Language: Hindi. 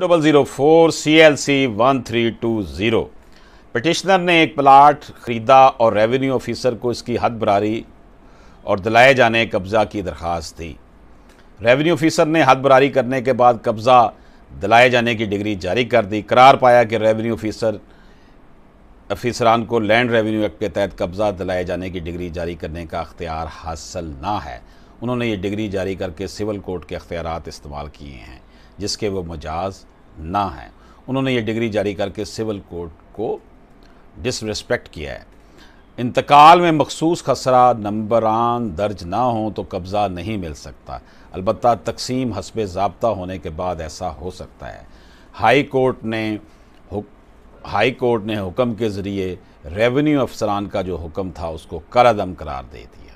double zero four C L C one three two zero petitioner ने एक प्लाट ख़रीदा और रेवेन्यू ऑफिसर को इसकी हद बरारी और दिलाए जाने कब्ज़ा की दरख्वास्त दी रेवेन्यू ऑफिसर ने हद बरारी करने के बाद कब्ज़ा दिलाए जाने की डिग्री जारी कर दी करार पाया कि रेवेन्यू ऑफिसर अफिसरान को लैंड रेवेन्यू एक्ट के तहत कब्ज़ा दिलाए जाने की डिग्री जारी करने का अख्तियार हासिल ना है उन्होंने ये डिग्री जारी करके सिविल कोर्ट के अख्तियार इस्तेमाल किए हैं जिसके वो मजाज ना हैं उन्होंने ये डिग्री जारी करके सिविल कोर्ट को डिसरिस्पेक्ट किया है इंतकाल में मखसूस खसरा नंबरान दर्ज ना हो तो कब्ज़ा नहीं मिल सकता अलबत् तकसीम हसब ज़बता होने के बाद ऐसा हो सकता है हाई कोर्ट ने हाई कोर्ट ने हुक्म के ज़रिए रेवेन्यू अफसरान का जो हुक्म था उसको करदम करार दे दिया